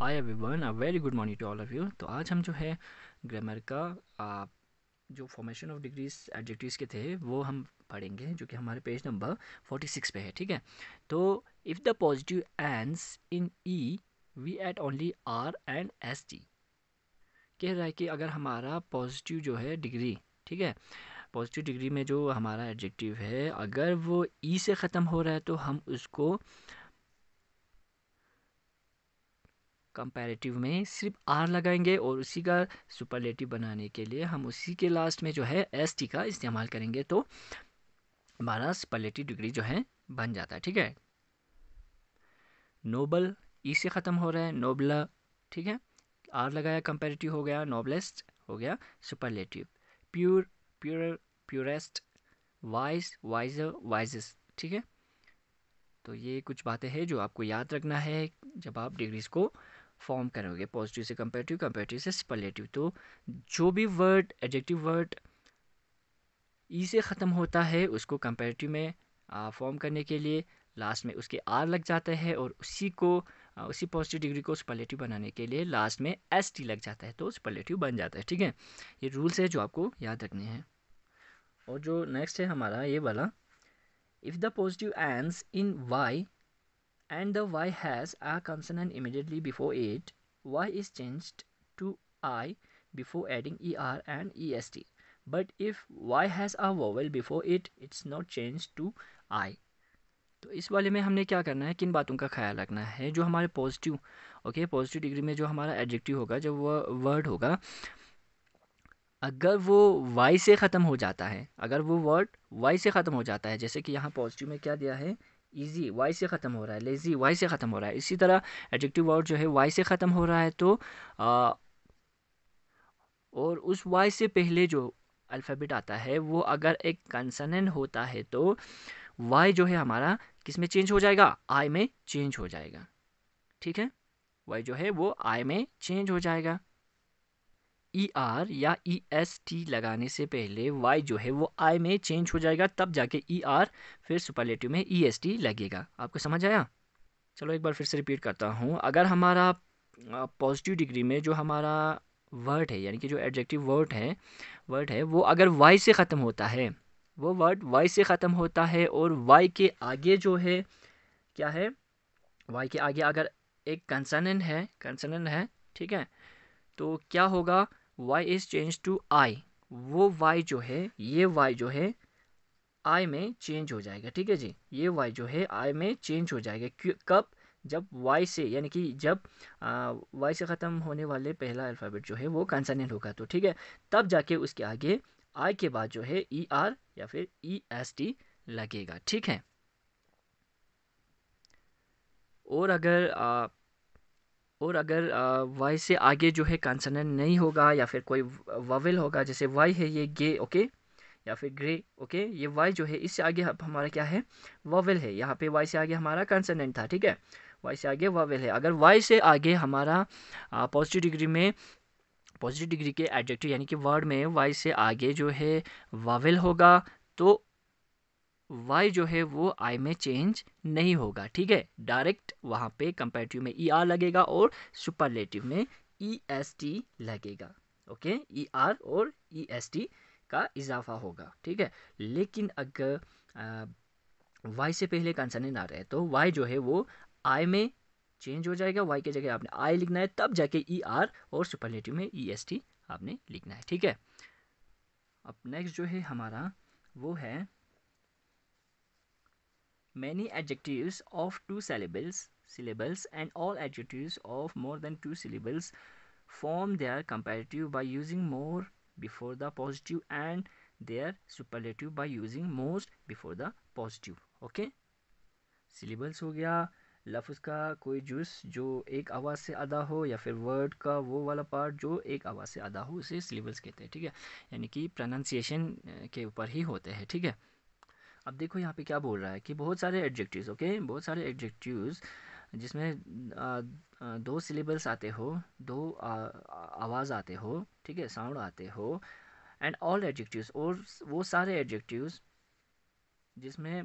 Hi everyone a very good morning to all of you तो आज हम जो है ग्रामर का आ, जो फॉर्मेशन ऑफ डिग्रीज एडजेक्टिव्स के थे वो हम पढ़ेंगे जो कि हमारे पेज नंबर फोर्टी सिक्स पे है ठीक है तो if the positive ends in E we add only R and S T कह रहा है कि अगर हमारा पॉजिटिव जो है डिग्री ठीक है पॉजिटिव डिग्री में जो हमारा एडजेक्टिव है अगर वो ई e से ख़त्म हो रहा है तो हम उसको कंपैरेटिव में सिर्फ आर लगाएंगे और उसी का सुपरलेटिव बनाने के लिए हम उसी के लास्ट में जो है एस टी का इस्तेमाल करेंगे तो हमारा सुपरलेटिव डिग्री जो है बन जाता है ठीक है नोबल ई e से ख़त्म हो रहा है नोबला ठीक है आर लगाया कंपेरेटिव हो गया नोबलेस्ट हो गया superlative pure pure purest wise wiser wisest ठीक है तो ये कुछ बातें हैं जो आपको याद रखना है जब आप डिग्रीज़ को फॉर्म करोगे पॉजिटिव से कंपेरेटिव कंपेरेटिव से स्पलेटिव तो जो भी वर्ड एडजेक्टिव वर्ड ई से ख़त्म होता है उसको कंपेरेटिव में फॉर्म करने के लिए लास्ट में उसके आर लग जाता है और उसी को आ, उसी पॉजिटिव डिग्री को स्पलेटिव बनाने के लिए लास्ट में एस टी लग जाता है तो स्पलेटिव बन जाता है ठीक है ये रूल्स है जो आपको याद रखने हैं और जो नेक्स्ट है हमारा ये वाला if the positive ends in Y and the y has a consonant immediately before it, y is changed to i before adding er and est. But if y has a vowel before it, it's not changed to i. तो इस वाले में हमने क्या करना है किन बातों का ख्याल रखना है जो हमारे पॉजिटिव ओके पॉजिटिव डिग्री में जो हमारा एडजेक्टिव होगा जब वह वर्ड होगा अगर वो वाई से ख़त्म हो जाता है अगर वो वर्ड वाई से ख़त्म हो जाता है जैसे कि यहाँ पॉजिटिव में क्या दिया है ईजी वाई से ख़त्म हो रहा है लेज़ी वाई से ख़त्म हो रहा है इसी तरह एडजेक्टिव वर्ड जो है वाई से ख़त्म हो रहा है तो आ, और उस वाई से पहले जो अल्फ़ाबेट आता है वो अगर एक कंसनेंट होता है तो वाई जो है हमारा किस में चेंज हो जाएगा आई में चेंज हो जाएगा ठीक है वाई जो है वो आई में चेंज हो जाएगा ई e आर या ई एस टी लगाने से पहले वाई जो है वो आई में चेंज हो जाएगा तब जाके ई e आर फिर सुपरलेटिव में ई एस टी लगेगा आपको समझ आया चलो एक बार फिर से रिपीट करता हूँ अगर हमारा पॉजिटिव डिग्री में जो हमारा वर्ड है यानी कि जो एडजेक्टिव वर्ड है वर्ड है वो अगर वाई से ख़त्म होता है वो वर्ड वाई से ख़त्म होता है और वाई के आगे जो है क्या है वाई के आगे अगर एक कंसनन है कंसनन है ठीक है तो क्या होगा y is change to I वो y जो है ये y जो है आई में चेंज हो जाएगा ठीक है जी ये वाई जो है आई में चेंज हो जाएगा कब जब वाई से यानी कि जब वाई से ख़त्म होने वाले पहला अल्फ़ाबेट जो है वो कंसनेंट होगा तो ठीक है तब जाके उसके आगे आई के बाद जो है ई e आर या फिर ई एस टी लगेगा ठीक है और अगर आ, और अगर वाई से आगे जो है कंसनेंट नहीं होगा या फिर कोई वविल होगा जैसे वाई है ये गे ओके या फिर ग्रे ओके ये वाई जो है इससे आगे हमारा क्या है वविल है यहाँ पे वाई से आगे हमारा कंसनेंट था ठीक है वाई से आगे वावेल है अगर वाई से आगे हमारा पॉजिटिव डिग्री में पॉजिटिव डिग्री के एडजेक्टिव यानी कि वर्ड में वाई से आगे जो है वावेल होगा तो वाई जो है वो आई में चेंज नहीं होगा ठीक है डायरेक्ट वहाँ पे कंपेरेटिव में ई e आर लगेगा और सुपरलेटिव में ई एस टी लगेगा ओके ई आर और ई एस टी का इजाफा होगा ठीक है लेकिन अगर वाई से पहले कंसनेंट आ रहे है तो वाई जो है वो आई में चेंज हो जाएगा वाई की जगह आपने आई लिखना है तब जाके ई e आर और सुपरलेटिव में ई एस टी आपने लिखना है ठीक है अब नेक्स्ट जो है हमारा वो है many adjectives of two syllables, syllables and all adjectives of more than two syllables form their comparative by using more before the positive and their superlative by using most before the positive okay? syllables ho gaya लफ्ज़ का कोई जुस जो एक आवाज़ से अदा हो या फिर वर्ड का वो वाला पार्ट जो एक आवाज़ से अदा हो उसे सिलेबल्स कहते हैं ठीक है यानी कि प्रोनाउंसिएशन के ऊपर ही होते हैं ठीक है अब देखो यहाँ पे क्या बोल रहा है कि बहुत सारे एडजेक्टिव्स ओके बहुत सारे एडजेक्टिव्स जिसमें दो सिलेबल्स आते हो दो आवाज़ आते हो ठीक है साउंड आते हो एंड ऑल एडजेक्टिव्स और वो सारे एडजेक्टिव्स जिसमें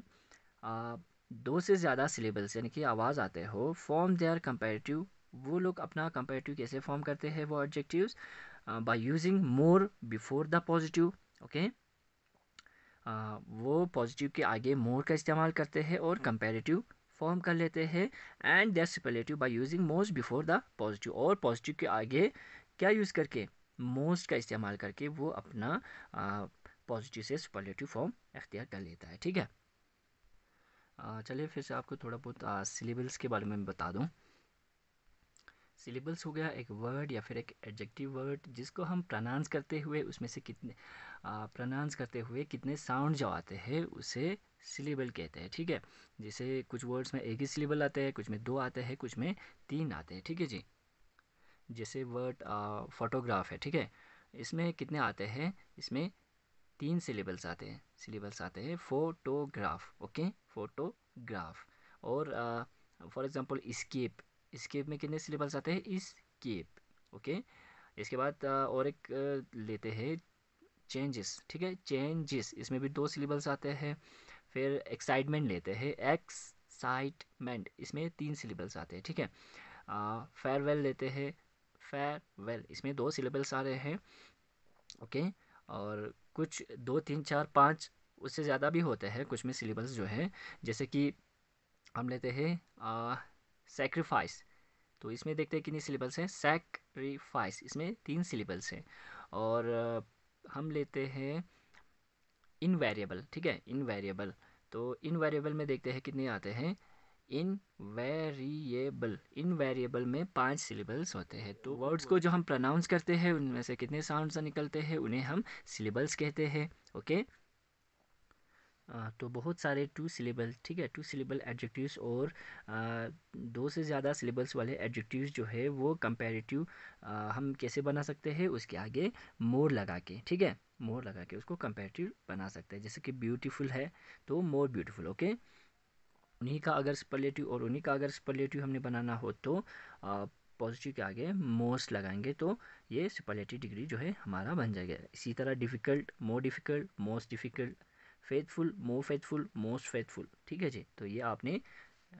दो से ज़्यादा सिलेबल्स यानी कि आवाज़ आते हो फॉर्म दे आर कंपेरेटिव वो लोग अपना कंपेरेटिव कैसे फॉर्म करते हैं वो adjectives by using more before the positive okay वो पॉजिटिव के आगे मोर का इस्तेमाल करते हैं और कंपेरेटिव फॉर्म कर लेते हैं and that superlative by using most before the positive और पॉजिटिव के आगे क्या यूज़ करके मोस्ट का इस्तेमाल करके वो अपना पॉजिटिव से सुपरलेटिव फॉर्म अख्तियार कर लेता है ठीक है चलिए फिर से आपको थोड़ा बहुत सिलेबल्स के बारे में बता दूँ सिलेबल्स हो गया एक वर्ड या फिर एक एडजेक्टिव वर्ड जिसको हम प्रनाउंस करते हुए उसमें से कितने प्रनाउंस करते हुए कितने साउंड जो आते हैं उसे सिलेबल कहते हैं ठीक है जैसे कुछ वर्ड्स में एक ही सिलेबल आते हैं कुछ में दो आते हैं कुछ में तीन आते हैं ठीक है जी जैसे वर्ड फोटोग्राफ है ठीक है इसमें कितने आते हैं इसमें तीन सिलेबल्स आते हैं सिलेबल्स आते हैं फोटोग्राफ ओके फोटोग्राफ और फॉर एग्जांपल स्केप स्केप में कितने सिलेबल्स आते हैं स्केप ओके इसके बाद और एक लेते हैं चेंजेस ठीक है चेंजेस इसमें भी दो सिलेबल्स आते हैं फिर एक्साइटमेंट लेते हैं एक्साइटमेंट इसमें तीन सिलेबल्स आते हैं ठीक है फेयरवेल लेते हैं फेयरवेल इसमें दो सिलेबल्स आ रहे हैं ओके और कुछ दो तीन चार पाँच उससे ज़्यादा भी होते हैं कुछ में सिलेबस जो है जैसे कि हम लेते हैं सेक्रीफाइस तो इसमें देखते हैं कितनी सिलेबल्स हैं सेक्रीफाइस इसमें तीन सिलेबल्स हैं और हम लेते हैं इन वेरिएबल ठीक है इन वेरिएबल तो इन वेरिएबल में देखते हैं कितने आते हैं इन वेरिएबल इन वेरिएबल में पांच सिलेबल्स होते हैं तो वर्ड्स को जो हम प्रोनाउंस करते हैं उनमें से कितने साउंड निकलते हैं उन्हें हम सिलेबल्स कहते हैं ओके तो बहुत सारे टू सिलेबल ठीक है टू सिलेबल एडजेक्टिव्स और दो से ज़्यादा सिलेबल्स वाले एडजेक्टिव्स जो है वो कंपेरेटिव हम कैसे बना सकते हैं उसके आगे मोर लगा के ठीक है मोर लगा के उसको कंपेरेटिव बना सकते हैं जैसे कि ब्यूटीफुल है तो मोर ब्यूटीफुल ओके उन्हीं का अगर स्पलेटिव और उन्हीं का अगर स्पलेटिव हमने बनाना हो तो पॉजिटिव के आगे मोस्ट लगाएंगे तो ये सुपरलेटिव डिग्री जो है हमारा बन जाएगा इसी तरह difficult more difficult most difficult faithful more faithful most faithful ठीक है जी तो ये आपने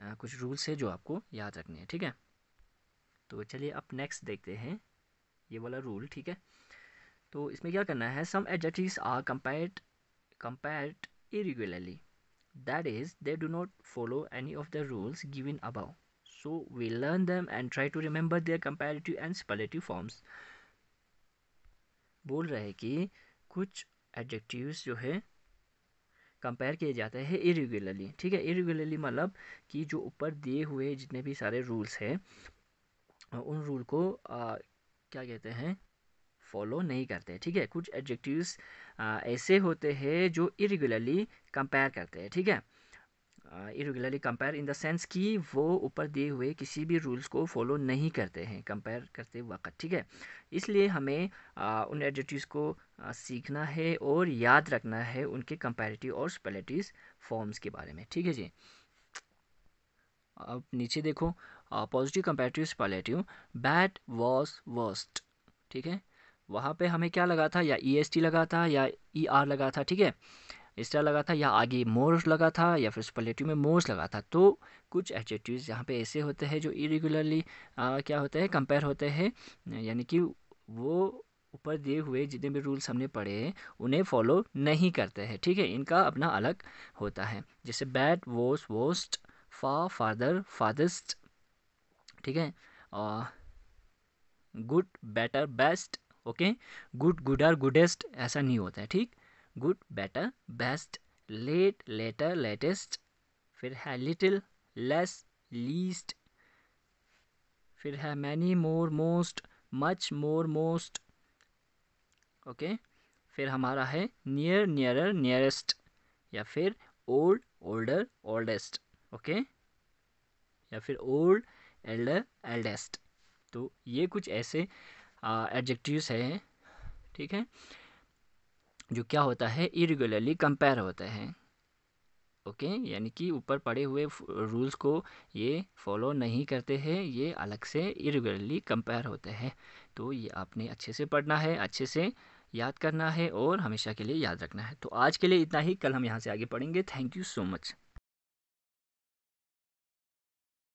आ, कुछ रूल्स है जो आपको याद रखने हैं ठीक है तो चलिए आप नेक्स्ट देखते हैं ये वाला रूल ठीक है तो इसमें क्या करना है some adjectives are compared compared irregularly that is they do not follow any of the rules given above so we learn them and try to remember their comparative and superlative forms बोल रहे हैं कि कुछ adjectives जो है compare किए जाते हैं इरेगुलरली ठीक है इरेगुलरली मतलब कि जो ऊपर दिए हुए जितने भी सारे रूल्स हैं उन रूल को आ, क्या कहते हैं फॉलो नहीं करते ठीक है कुछ एडजेक्टिव्स ऐसे होते हैं जो इरेगुलरली कंपेयर करते हैं ठीक है irregularly compare in the sense कि वो ऊपर दिए हुए किसी भी रूल्स को फॉलो नहीं करते हैं कंपेयर करते वक्त ठीक है इसलिए हमें uh, उन एडजेक्टिव्स को uh, सीखना है और याद रखना है उनके कंपेरेटिव और स्पेलेटिव फॉर्म्स के बारे में ठीक है जी अब नीचे देखो positive comparative superlative bad worse worst ठीक है वहाँ पे हमें क्या लगा था या ई एस टी लगा था या ई e ER आर लगा था ठीक है स्टार लगा था या आगे मोर्स लगा था या फिर सुपरलेटिव में मोर्स लगा था तो कुछ एडजेक्टिव्स यहाँ पे ऐसे होते हैं जो इरेगुलरली क्या होते हैं कंपेयर होते हैं यानी कि वो ऊपर दिए हुए जितने भी रूल्स हमने पढ़े हैं उन्हें फॉलो नहीं करते हैं ठीक है इनका अपना अलग होता है जैसे बैट वोस वोस्ट फा फादर फादस्ट ठीक है और good better best okay good gooder goodest ऐसा नहीं होता है ठीक good better best late later latest फिर है लिटिल लेस लीस्ट फिर है many more most much more most okay फिर हमारा है नियर नियरर नियरेस्ट या फिर ओल्ड ओल्डर ओल्डेस्ट ओके या फिर ओल्ड एल्डर एल्डेस्ट तो ये कुछ ऐसे एडजेक्टिव्स हैं ठीक है जो क्या होता है इरेगुलरली कंपेयर होता है ओके okay? यानी कि ऊपर पड़े हुए रूल्स को ये फॉलो नहीं करते हैं ये अलग से इरेगुलरली कंपेयर होते हैं तो ये आपने अच्छे से पढ़ना है अच्छे से याद करना है और हमेशा के लिए याद रखना है तो आज के लिए इतना ही कल हम यहाँ से आगे पढ़ेंगे थैंक यू सो मच